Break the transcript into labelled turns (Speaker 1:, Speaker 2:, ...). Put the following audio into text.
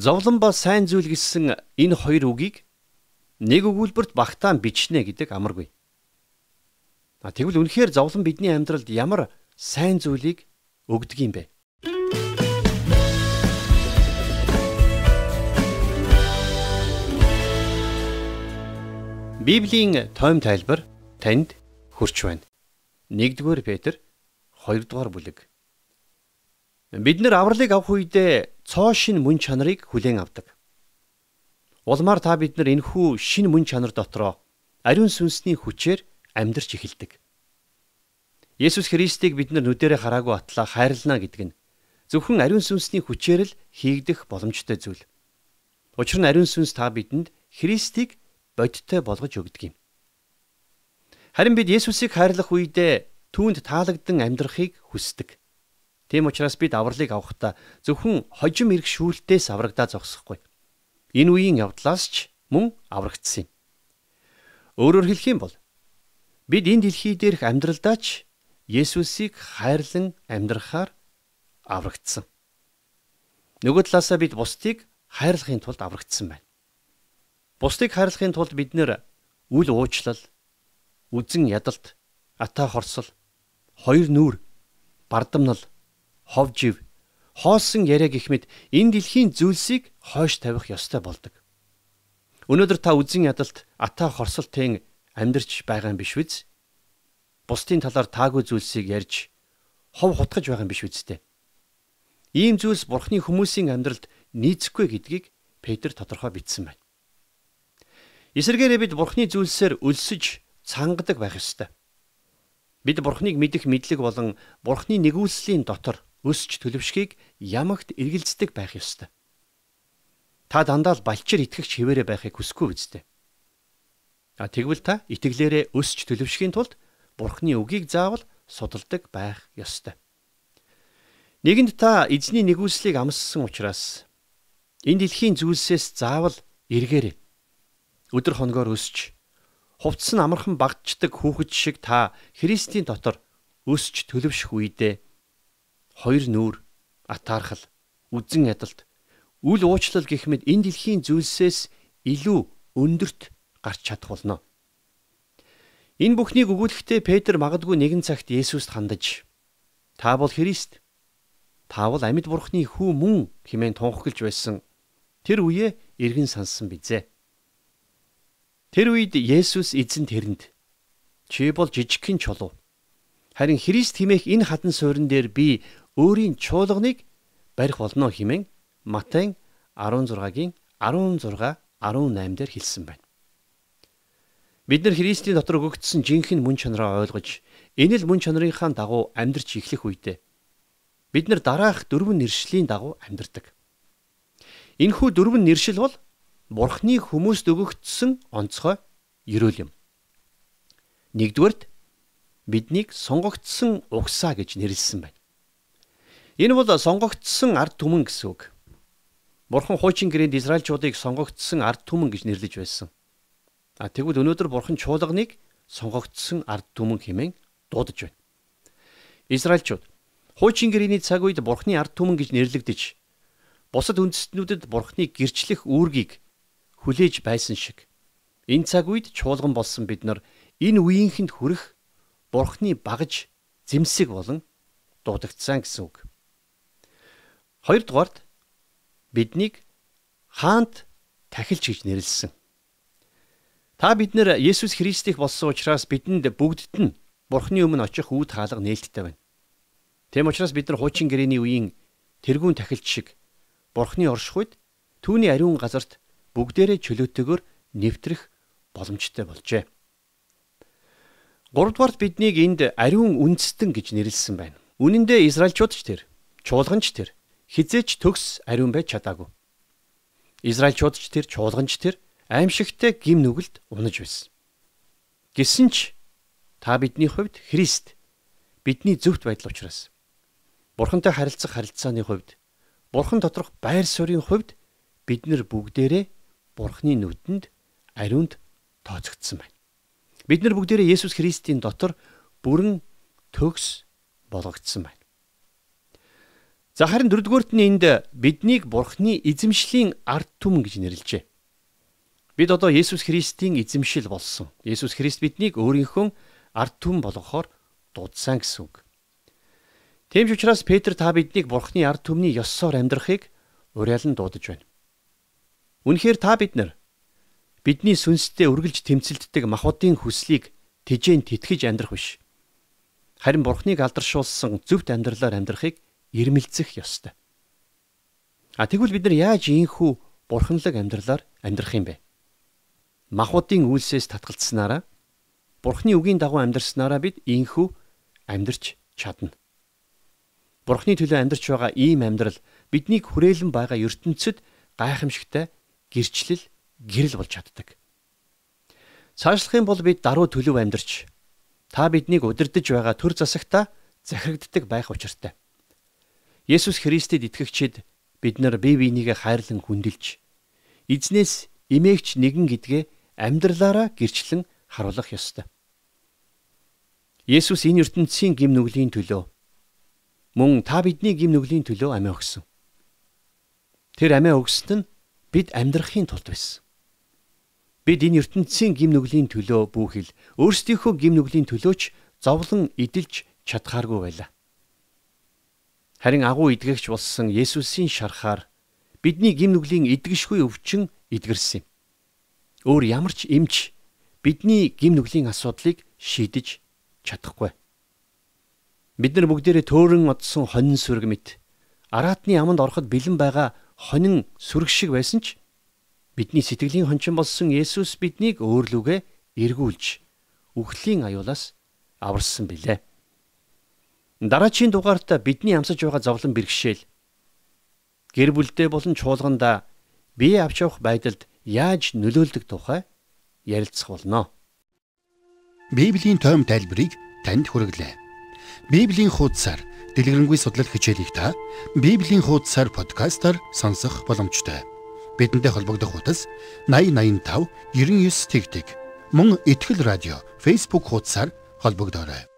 Speaker 1: Зовлон ба сайн зүйл гэсэн энэ хоёр үгийг нэг өгүүлбэрт багтаан бичнэ гэдэг амаргүй. А тэгвэл үнэхээр зовлон бидний амьдралд ямар сайн зүйлийг өгдөг юм бэ? Библийн тоом тайлбар танд хүрч байна. 1-р Петр 2-р бүлэг Бид нэр авралыг авах үедээ цоо шин мөн чанарыг хүлээн авдаг. Улмаар та бид нар энхүү шин мөн чанар дотроо ариун сүнсний хүчээр амьдрч эхэлдэг. Есүс Христийг бид нар нүдэрэ хараагүй атлаа хайрлана гэдэг нь зөвхөн ариун сүнсний хүчээр л хийгдэх боломжтой зүйл. Учир нь ариун сүнс та бидэнд Христийг бодиттой болгож өгдөг юм. Харин бид Есүсийг хайрлах үедээ түүнд таалагдан амьдрахыг хүсдэг. Тийм учраас бид авралыг авахдаа зөвхөн хожим ирэх шүүлтээс аврагдаа зогсохгүй. Энэ үеийн явдлаас ч мөн аврагдсан юм. Өөрөөр хэлэх юм бол бид энэ дэлхий дээрх амьдралдаа ч Есүсийг хайрлан амьдрахаар аврагдсан. Нөгөө талаасаа бид бусдыг хайрлахын тулд аврагдсан байна. Бусдыг хайрлахын тулд бид нэр үл уучлал, үзэн ядалт, ата хорсол, хоёр нүур, бардамнал, ховжив, хоолсон яриа гихмэд энэ дэлхийн зүйлсийг хойш тавих ёстой болдог. Өнөөдөр та үзэн ядалт ата хорсолтын амьдарч байгаа юм биш үү? Бусдын талаар таагүй зүйлсийг ярьж хов хутгаж байгаа юм биш үсттэй. Ийм зүйлс бурхны хүмүүсийн амьдралд нийцэхгүй гэдгийг Петр тодорхой бичсэн байна. Эсвэргээрээ бид бурхны зүйлсээр өлсөж цангадаг байх ёстой. Бид бурхныг мэдэх мэдлэг болон бурхны нэгүүлслийн дотор өсч төлөвшгийг ямагт эргэлздэг байх ёстой. Та дандаа л балчир итгэгч хിവэрэ байхыг хүсэхгүй биз дээ. А тэгвэл та итгэлээрээ өсч төлөвшгийн тулд Бурхны үгийг заавал судалдаг байх ёстой. Нэгэнд та эзний нэгүслийг амссан учраас энэ дэлхийн зүйлсээс заавал эргээрэй. Өдөр хоногоор өсч хувцс нь амархан багтчдаг хүүхэд шиг та Христийн дотор өсч төлөвшөх үедээ хоёр нүүр, атаархал, үзэн ядалт, үл уучлал гэх мэт энэ дэлхийн зүйлсээс илүү өндөрт гарч чадах болно. Энэ бүхнийг өгүүлэхдээ Петр магадгүй нэгэн цагт Есүст хандаж "Та бол Христ. Та бол амьд Бурхны хүү мөн" хэмээн тунхаглаж байсан. Тэр үе эргэн сонссон бизээ. Тэр үед Есүс эзэн тэрэнд "Чи бол жижигхэн чулуу. Харин Христ хэмээх энэ хатан суурин дээр би өөрийн чуулганыг барих болно хэмээн Матай 16-гийн 16 18 дээр хэлсэн байна. Бид нар Христийн дотор өгөгдсөн жинхэнэ мөн чанараа ойлгож, энэ л мөн чанарынхаа дагуу амьдрч эхлэх үедээ бид нар дараах дөрвөн нэршлийн дагуу амьдардаг. Энэхүү дөрвөн нэршил бол Бурхны хүмүүст өгөгдсөн онцгой ерөөл юм. Нэгдүгээрт биднийг сонгогдсон угсаа гэж нэрлсэн байна. Энэ бол сонгогдсон ард түмэн гэсэн үг. Бурхан хуучин гэрээнд Израильчуудыг сонгогдсон ард түмэн гэж нэрлэж байсан. А тэгвэл өнөөдөр бурхан чуулганыг сонгогдсон ард түмэн хэмээн дуудаж байна. Израильчууд хуучин гэрээний цаг үед бурханы ард түмэн гэж нэрлэгдэж бусад үндэстнүүдэд бурханы гэрчлэх үүргийг хүлээж байсан шиг энэ цаг үед чуулган болсон бид нар энэ үеийнхэнд хүрэх бурханы багаж зэмсэг болон дуудагдсан гэсэн үг. Хоёрдугаард биднийг хаант тахилч гэж нэрлсэн. Та бид нэр Есүс Христийг болсон учраас бидэнд бүгдд нь Бурхны өмнө очих үүд хаалга нээлттэй байна. Тэм учраас бид нар хуучин гэрээний үеийн тэрүүн тахилч шиг Бурхны оршихуйд түүний ариун газарт бүгдээрээ чөлөөтэйгээр нэвтрэх боломжтой болжээ. Гуравдугаарт биднийг энд ариун үндэстэн гэж нэрлсэн байна. Үнэн дээр Израильчууд ч тэр, чуулган ч тэр хизээч төгс ариун байж чадаагүй. Израильчууд ч тэр чуулганч тэр аимшигтай гим нүгэлд унаж байсан. Гэсэн ч та бидний хувьд Христ бидний зөвхт байдал учраас Бурхантай харилцах харилцааны хувьд Бурхан доторх байр суурийн хувьд бид нар бүгдээрээ Бурханы нүдэнд ариунд тооцогдсон байна. Бид нар бүгдээрээ Есүс Христийн дотор бүрэн төгс болгогдсон байна. За харин дөрөвдүгээрт нь энд биднийг Бурхны эзэмшлийн ард түмэн гэж нэрлэжээ. Бид одоо Есүс Христийн эзэмшил болсон. Есүс Христ биднийг өөрийнхөө ард түмэн болгохоор дуудсан гэсэн үг. Тийм ч учраас Петр та биднийг Бурхны ард түмний ёсоор амьдрахыг уриалан дуудаж байна. Үнэхээр та бид нар бидний сүнстэй үргэлж тэмцэлддэг махбодын хүслийг тэжээнд тэтгэж амьдрах биш. Харин Бурхныг алдаршуулсан зөвхт амьдралаар амьдрахыг ирмэлцэх ёстой. А тэгвэл бид нар яаж ийхүү бурханлаг амьдралаар амьдрах юм бэ? Махуудын үйлсээс татгалцсанаараа Бурхны үгийн дагуу амьдарснараа бид ийхүү амьдарч чадна. Бурхны төлөө амьдарч байгаа ийм амьдрал биднийг хүрээлэн байгаа ертөнцид гайхамшигтай гэрчлэл гэрэл болж чаддаг. Цаашлах юм бол бид даруй төлөв амьдарч та биднийг удирдах байгаа төр засагта захирагддаг байх учиртай. Есүс Христэд итгэгчид бид нар бие биенийгээ хайрлан хүндэлж эзнээс эмээгч нэгэн гэдгээ амьдралаараа гэрчлэн харуулах ёстой. Есүс энэ ертөнцийн гим нүглийн төлөө мөн та бидний гим нүглийн төлөө амиа өгсөн. Тэр амиа өгсөнд нь бид амьдрахын тулд байсан. Бид энэ ертөнцийн гим нүглийн төлөө бүхэл өөрсдийнхөө гим нүглийн төлөөч зовлон эдэлж чадхааргүй байлаа. Харин агуу идгэгч болсон Есүсийн шархаар бидний гим нүглийн идгэгшгүй өвчин идгэрсэн юм. Өөр ямар ч эмч бидний гим нүглийн асуудлыг шийдэж чадахгүй. Бид нар бүгдээрээ төөрөн одсон хонин сүрэг мэт араатны аманд ороход бэлэн байгаа хонин сүрэг шиг байсан ч бидний сэтгэлийн хончин болсон Есүс биднийг өөр лүгэ эргүүлж үхлийн аюулаас аварсан билээ. Дараагийн дугаартаа бидний амсаж байгаа зовлон бэрхшээл гэр бүлдээ болон чуулганда бие авч явах байдалд яаж нөлөөлдөг тухай ярилцах болно. Библийн тоом тайлбарыг танд хүргэлээ. Библийн хуудасаар дэлгэрэнгүй судлал хичээлийг та Библийн хуудасаар подкастаар сонсох боломжтой. Бидэнтэй холбогдох утас 8085 99 тэгтэг мөн Итгэл радио Facebook хуудасаар холбогдорой.